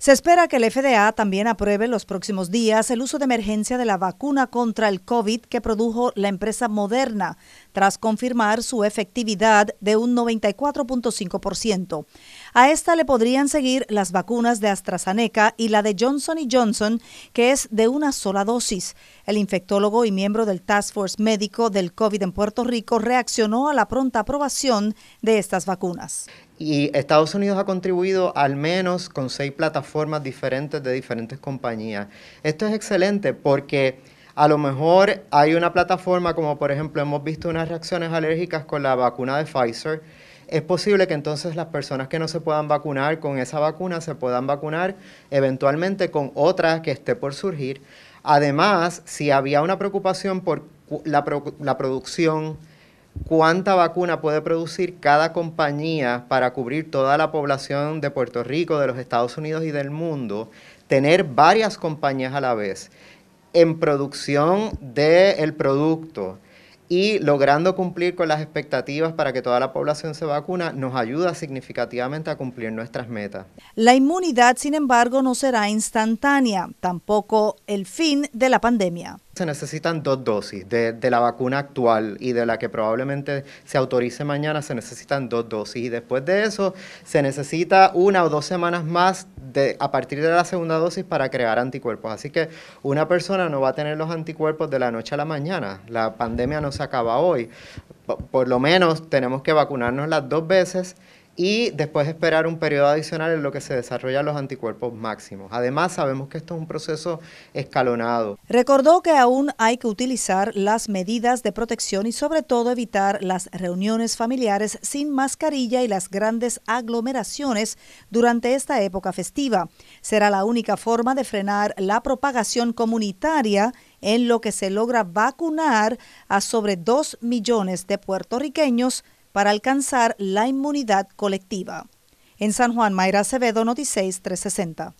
Se espera que el FDA también apruebe en los próximos días el uso de emergencia de la vacuna contra el COVID que produjo la empresa Moderna, tras confirmar su efectividad de un 94.5%. A esta le podrían seguir las vacunas de AstraZeneca y la de Johnson Johnson, que es de una sola dosis. El infectólogo y miembro del Task Force Médico del COVID en Puerto Rico reaccionó a la pronta aprobación de estas vacunas. Y Estados Unidos ha contribuido al menos con seis plataformas diferentes de diferentes compañías. Esto es excelente porque a lo mejor hay una plataforma como por ejemplo hemos visto unas reacciones alérgicas con la vacuna de Pfizer. Es posible que entonces las personas que no se puedan vacunar con esa vacuna se puedan vacunar eventualmente con otra que esté por surgir. Además, si había una preocupación por la, la producción, cuánta vacuna puede producir cada compañía para cubrir toda la población de Puerto Rico, de los Estados Unidos y del mundo, tener varias compañías a la vez en producción del producto, y logrando cumplir con las expectativas para que toda la población se vacuna nos ayuda significativamente a cumplir nuestras metas. La inmunidad, sin embargo, no será instantánea, tampoco el fin de la pandemia. Se necesitan dos dosis de, de, la vacuna actual y de la que probablemente se autorice mañana, se necesitan dos dosis y después de eso se necesita una o dos semanas más de, a partir de la segunda dosis para crear anticuerpos. Así que una persona no va a tener los anticuerpos de la noche a la mañana. La pandemia no se acaba hoy. Por, por lo menos tenemos que vacunarnos las dos veces y después esperar un periodo adicional en lo que se desarrollan los anticuerpos máximos. Además, sabemos que esto es un proceso escalonado. Recordó que aún hay que utilizar las medidas de protección y sobre todo evitar las reuniones familiares sin mascarilla y las grandes aglomeraciones durante esta época festiva. Será la única forma de frenar la propagación comunitaria en lo que se logra vacunar a sobre 2 millones de puertorriqueños para alcanzar la inmunidad colectiva. En San Juan, Mayra Acevedo, Noticias 360.